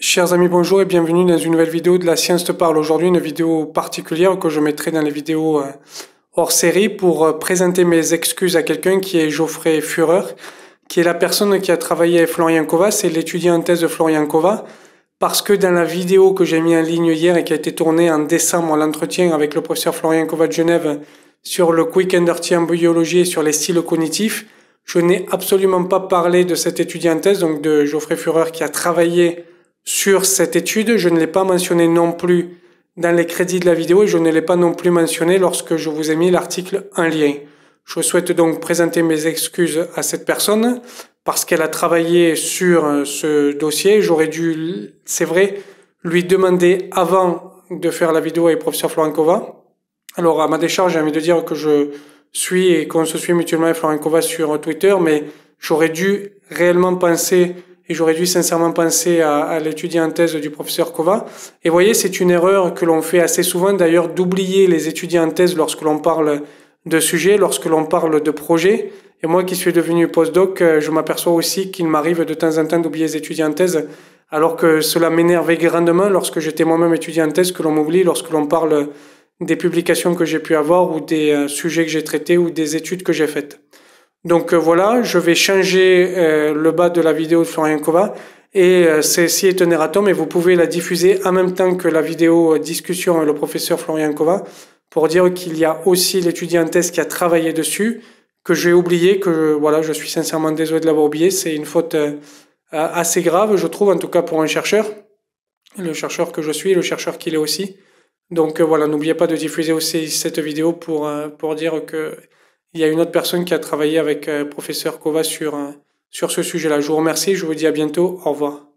Chers amis, bonjour et bienvenue dans une nouvelle vidéo de La Science te parle. Aujourd'hui, une vidéo particulière que je mettrai dans les vidéos euh, hors série pour euh, présenter mes excuses à quelqu'un qui est Geoffrey Führer, qui est la personne qui a travaillé avec Florian Kova, c'est l'étudiant en thèse de Florian Kova, parce que dans la vidéo que j'ai mis en ligne hier et qui a été tournée en décembre, l'entretien avec le professeur Florian Kova de Genève sur le quick and dirty en biologie et sur les styles cognitifs, je n'ai absolument pas parlé de cet étudiant en thèse, donc de Geoffrey Führer qui a travaillé sur cette étude. Je ne l'ai pas mentionné non plus dans les crédits de la vidéo et je ne l'ai pas non plus mentionné lorsque je vous ai mis l'article en lien. Je souhaite donc présenter mes excuses à cette personne parce qu'elle a travaillé sur euh, ce dossier. J'aurais dû, c'est vrai, lui demander avant de faire la vidéo avec professeur Florankova. Alors à ma décharge, j'ai envie de dire que je suis et qu'on se suit mutuellement avec sur euh, Twitter, mais j'aurais dû réellement penser et j'aurais dû sincèrement penser à, l'étudiant en thèse du professeur Kova. Et voyez, c'est une erreur que l'on fait assez souvent d'ailleurs d'oublier les étudiants en thèse lorsque l'on parle de sujets, lorsque l'on parle de projets. Et moi qui suis devenu postdoc, euh, je m'aperçois aussi qu'il m'arrive de temps en temps d'oublier les étudiants en thèse, alors que cela m'énervait grandement lorsque j'étais moi-même étudiant en thèse, que l'on m'oublie lorsque l'on parle des publications que j'ai pu avoir ou des euh, sujets que j'ai traités ou des études que j'ai faites. Donc euh, voilà, je vais changer euh, le bas de la vidéo de Florian Kova et euh, c'est si est un et vous pouvez la diffuser en même temps que la vidéo discussion avec le professeur Florian Kova pour dire qu'il y a aussi l'étudiant qui a travaillé dessus, que j'ai oublié, que voilà, je suis sincèrement désolé de l'avoir oublié, c'est une faute assez grave, je trouve, en tout cas pour un chercheur, le chercheur que je suis, le chercheur qu'il est aussi. Donc voilà, n'oubliez pas de diffuser aussi cette vidéo pour, pour dire que il y a une autre personne qui a travaillé avec euh, professeur Kova sur, sur ce sujet-là. Je vous remercie, je vous dis à bientôt, au revoir.